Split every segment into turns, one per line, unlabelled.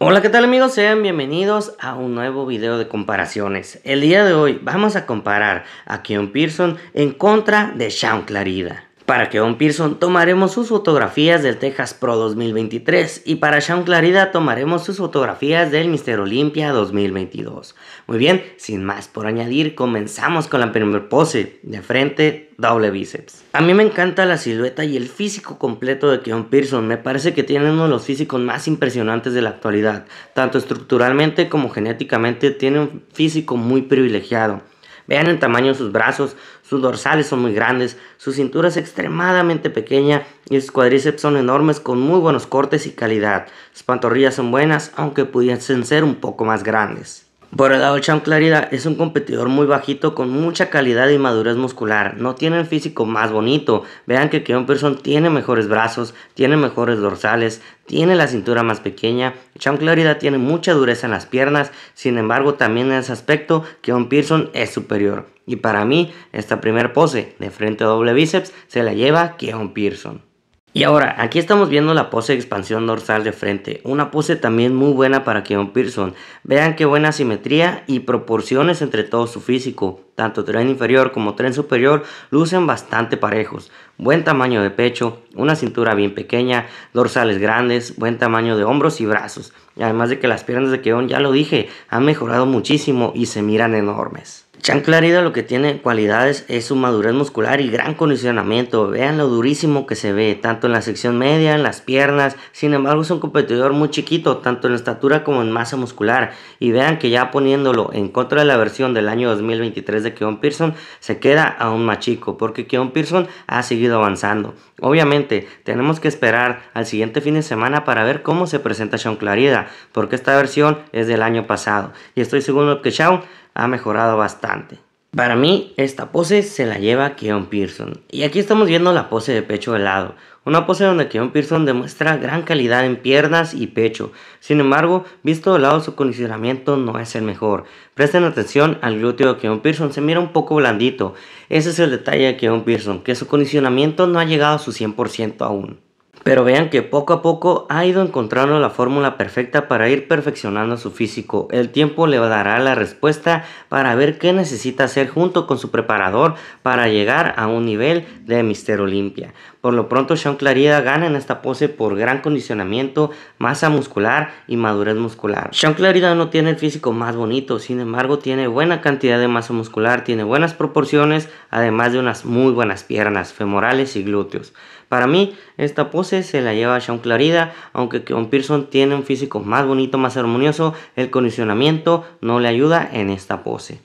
Hola, ¿qué tal amigos? Sean bienvenidos a un nuevo video de comparaciones. El día de hoy vamos a comparar a Keon Pearson en contra de Sean Clarida. Para Keon Pearson tomaremos sus fotografías del Texas Pro 2023 y para Sean Clarida tomaremos sus fotografías del Mister Olympia 2022. Muy bien, sin más por añadir, comenzamos con la primer pose, de frente, doble bíceps. A mí me encanta la silueta y el físico completo de Keon Pearson, me parece que tiene uno de los físicos más impresionantes de la actualidad, tanto estructuralmente como genéticamente tiene un físico muy privilegiado. Vean el tamaño de sus brazos, sus dorsales son muy grandes, su cintura es extremadamente pequeña y sus cuadriceps son enormes con muy buenos cortes y calidad. Sus pantorrillas son buenas, aunque pudiesen ser un poco más grandes. Por el lado de Clarida es un competidor muy bajito con mucha calidad y madurez muscular. No tiene el físico más bonito. Vean que Keon Pearson tiene mejores brazos, tiene mejores dorsales, tiene la cintura más pequeña. Chan Clarida tiene mucha dureza en las piernas. Sin embargo, también en ese aspecto, Keon Pearson es superior. Y para mí, esta primer pose de frente a doble bíceps se la lleva Keon Pearson. Y ahora, aquí estamos viendo la pose de expansión dorsal de frente, una pose también muy buena para Keon Pearson. Vean qué buena simetría y proporciones entre todo su físico, tanto tren inferior como tren superior lucen bastante parejos. Buen tamaño de pecho, una cintura bien pequeña, dorsales grandes, buen tamaño de hombros y brazos. y Además de que las piernas de Keon, ya lo dije, han mejorado muchísimo y se miran enormes. Clarida lo que tiene cualidades es su madurez muscular y gran condicionamiento. Vean lo durísimo que se ve, tanto en la sección media, en las piernas. Sin embargo, es un competidor muy chiquito, tanto en estatura como en masa muscular. Y vean que ya poniéndolo en contra de la versión del año 2023 de Keon Pearson, se queda aún más chico, porque Keon Pearson ha seguido avanzando. Obviamente, tenemos que esperar al siguiente fin de semana para ver cómo se presenta Sean Clarida, porque esta versión es del año pasado. Y estoy seguro que Sean ha mejorado bastante. Para mí, esta pose se la lleva Keon Pearson. Y aquí estamos viendo la pose de pecho lado. Una pose donde Keon Pearson demuestra gran calidad en piernas y pecho. Sin embargo, visto de lado su condicionamiento no es el mejor. Presten atención al glúteo de Keon Pearson, se mira un poco blandito. Ese es el detalle de Keon Pearson, que su condicionamiento no ha llegado a su 100% aún. Pero vean que poco a poco ha ido encontrando la fórmula perfecta para ir perfeccionando su físico. El tiempo le dará la respuesta para ver qué necesita hacer junto con su preparador para llegar a un nivel de Mister Olimpia. Por lo pronto, Sean Clarida gana en esta pose por gran condicionamiento, masa muscular y madurez muscular. Sean Clarida no tiene el físico más bonito, sin embargo, tiene buena cantidad de masa muscular, tiene buenas proporciones, además de unas muy buenas piernas, femorales y glúteos. Para mí, esta pose se la lleva Sean Clarida, aunque Keon Pearson tiene un físico más bonito, más armonioso, el condicionamiento no le ayuda en esta pose.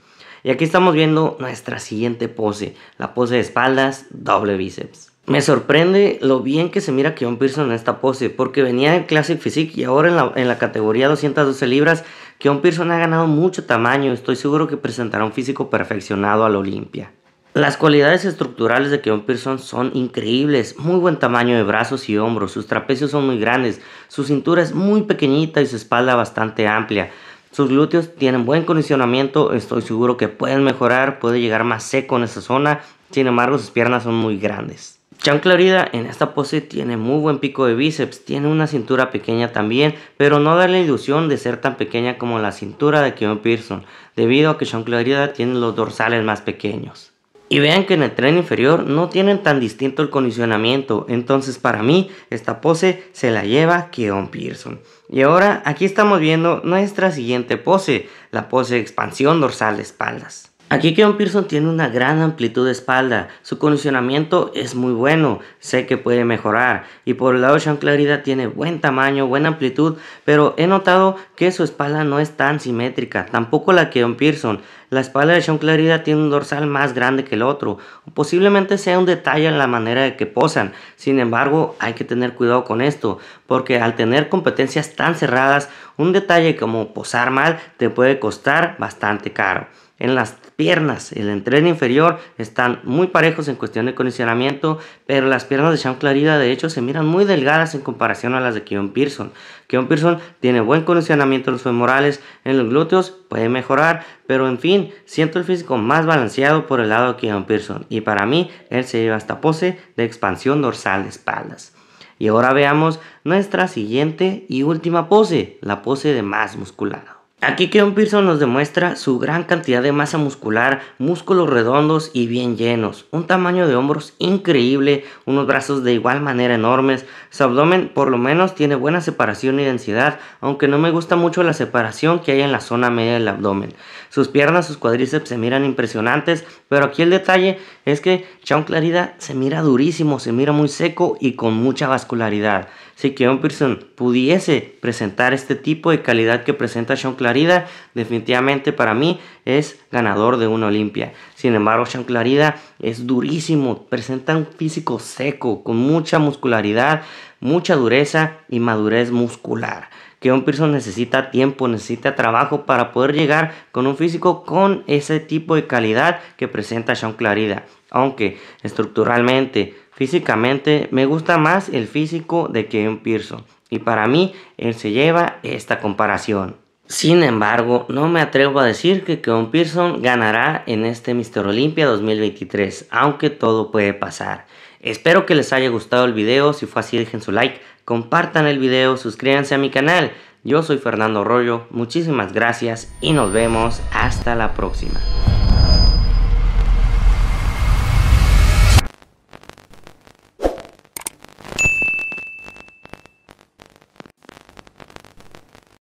Y aquí estamos viendo nuestra siguiente pose, la pose de espaldas, doble bíceps. Me sorprende lo bien que se mira Keon Pearson en esta pose, porque venía en Classic Physique y ahora en la, categoría 212 libras, Keon Pearson ha ganado mucho tamaño, estoy seguro que presentará un físico perfeccionado a la Olimpia. Las cualidades estructurales de Kevin Pearson son increíbles, muy buen tamaño de brazos y hombros, sus trapecios son muy grandes, su cintura es muy pequeñita y su espalda bastante amplia. Sus glúteos tienen buen condicionamiento, estoy seguro que pueden mejorar, puede llegar más seco en esa zona, sin embargo sus piernas son muy grandes. Sean Clarida en esta pose tiene muy buen pico de bíceps, tiene una cintura pequeña también, pero no da la ilusión de ser tan pequeña como la cintura de Kevin Pearson, debido a que Sean Clarida tiene los dorsales más pequeños. Y vean que en el tren inferior no tienen tan distinto el condicionamiento, entonces para mí esta pose se la lleva Keon Pearson. Y ahora aquí estamos viendo nuestra siguiente pose, la pose expansión dorsal de espaldas. Aquí Keon Pearson tiene una gran amplitud de espalda, su condicionamiento es muy bueno, sé que puede mejorar y por el lado de Sean Clarida tiene buen tamaño, buena amplitud, pero he notado que su espalda no es tan simétrica, tampoco la Keon Pearson. La espalda de Sean Clarida tiene un dorsal más grande que el otro, posiblemente sea un detalle en la manera de que posan, sin embargo hay que tener cuidado con esto, porque al tener competencias tan cerradas, un detalle como posar mal te puede costar bastante caro. En las piernas, el entreno inferior están muy parejos en cuestión de condicionamiento, pero las piernas de Sean Clarida de hecho se miran muy delgadas en comparación a las de Keon Pearson. Keon Pearson tiene buen condicionamiento en los femorales, en los glúteos puede mejorar, pero en fin, siento el físico más balanceado por el lado de Keon Pearson y para mí él se lleva esta pose de expansión dorsal de espaldas. Y ahora veamos nuestra siguiente y última pose, la pose de más musculada. Aquí Keon Pearson nos demuestra su gran cantidad de masa muscular, músculos redondos y bien llenos, un tamaño de hombros increíble, unos brazos de igual manera enormes, su abdomen por lo menos tiene buena separación y densidad, aunque no me gusta mucho la separación que hay en la zona media del abdomen. Sus piernas, sus cuadríceps se miran impresionantes, pero aquí el detalle es que Chaun Clarida se mira durísimo, se mira muy seco y con mucha vascularidad si Keon Pearson pudiese presentar este tipo de calidad que presenta Sean Clarida, definitivamente para mí es ganador de una Olimpia. Sin embargo, Sean Clarida es durísimo, presenta un físico seco, con mucha muscularidad, mucha dureza y madurez muscular que un Pearson necesita tiempo, necesita trabajo para poder llegar con un físico con ese tipo de calidad que presenta Sean Clarida. Aunque estructuralmente, físicamente, me gusta más el físico de que un Pearson. Y para mí, él se lleva esta comparación. Sin embargo, no me atrevo a decir que un Pearson ganará en este Mr. Olympia 2023, aunque todo puede pasar. Espero que les haya gustado el video, si fue así dejen su like, compartan el video, suscríbanse a mi canal. Yo soy Fernando Arroyo, muchísimas gracias y nos vemos hasta la próxima.